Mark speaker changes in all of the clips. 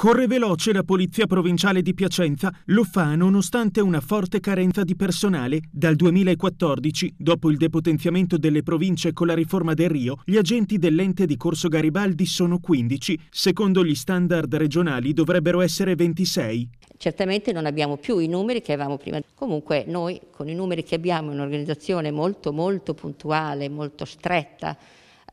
Speaker 1: Corre veloce la Polizia Provinciale di Piacenza, lo fa nonostante una forte carenza di personale. Dal 2014, dopo il depotenziamento delle province con la riforma del Rio, gli agenti dell'ente di Corso Garibaldi sono 15. Secondo gli standard regionali dovrebbero essere 26.
Speaker 2: Certamente non abbiamo più i numeri che avevamo prima. Comunque noi con i numeri che abbiamo, un'organizzazione molto molto puntuale, molto stretta,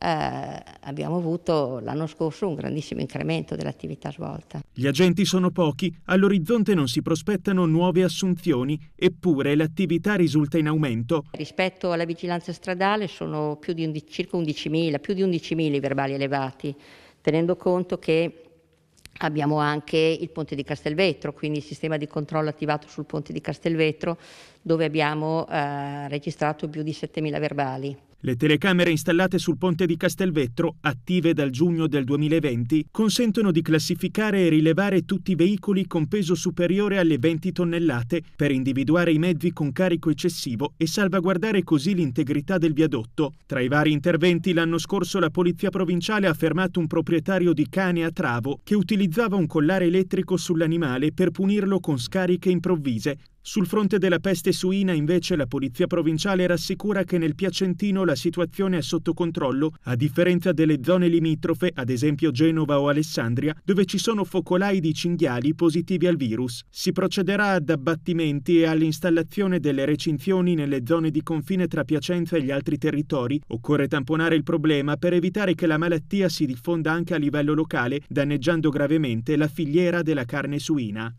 Speaker 2: eh, abbiamo avuto l'anno scorso un grandissimo incremento dell'attività svolta.
Speaker 1: Gli agenti sono pochi, all'orizzonte non si prospettano nuove assunzioni, eppure l'attività risulta in aumento.
Speaker 2: Rispetto alla vigilanza stradale sono più di 11, circa 11.000, più di 11.000 i verbali elevati, tenendo conto che Abbiamo anche il ponte di Castelvetro, quindi il sistema di controllo attivato sul ponte di Castelvetro, dove abbiamo eh, registrato più di 7.000 verbali.
Speaker 1: Le telecamere installate sul ponte di Castelvetro, attive dal giugno del 2020, consentono di classificare e rilevare tutti i veicoli con peso superiore alle 20 tonnellate per individuare i mezzi con carico eccessivo e salvaguardare così l'integrità del viadotto. Tra i vari interventi l'anno scorso la Polizia Provinciale ha fermato un proprietario di cane a Travo che utilizzava un collare elettrico sull'animale per punirlo con scariche improvvise, sul fronte della peste suina, invece, la polizia provinciale rassicura che nel Piacentino la situazione è sotto controllo, a differenza delle zone limitrofe, ad esempio Genova o Alessandria, dove ci sono focolai di cinghiali positivi al virus. Si procederà ad abbattimenti e all'installazione delle recinzioni nelle zone di confine tra Piacenza e gli altri territori. Occorre tamponare il problema per evitare che la malattia si diffonda anche a livello locale, danneggiando gravemente la filiera della carne suina.